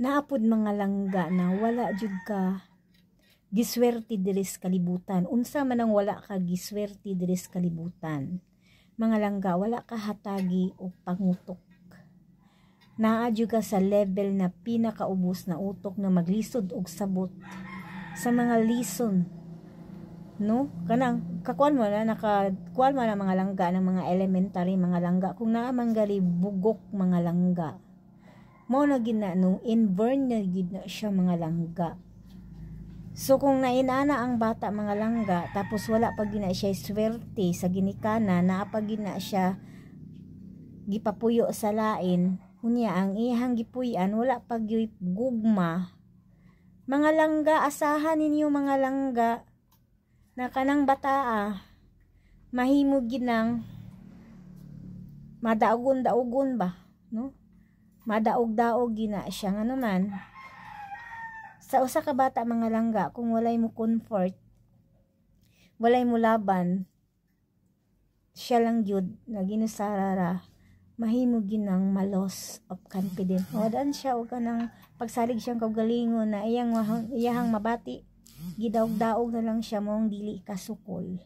naapod mga langga na wala jud ka giswerte diri kalibutan unsa man ang wala ka giswerte diri kalibutan mga langga wala ka hatagi o pangutok naa jud ka sa level na pinakaubos na utok na maglisod og sabot sa mga lison no kanang kakuan mo na nakakuan mo na mga langga ng mga elementary mga langga kung naa man gali bugok mga langga mo na gina nung inborn na gina siya mga langga so kung nainana ang bata mga langga tapos wala pa gina siya swerte sa ginikana na pa siya gipapuyo sa lain kunya ang ihang gipuyan wala pa gugma mga langga asahan ninyo mga langga na kanang bataa ah, mahimo ginang madaogon daugun ba no madaog-daog gina siya nga naman sa usa ka bata mga langga kung walay mo comfort walay mo laban siya lang gyud nga ginusarara mahimo ginang malos of confidence o daan siya og kanang pagsalig siyang kagalingon na iyang iyahang mabati gidaog-daog na lang siya mong dili kasukol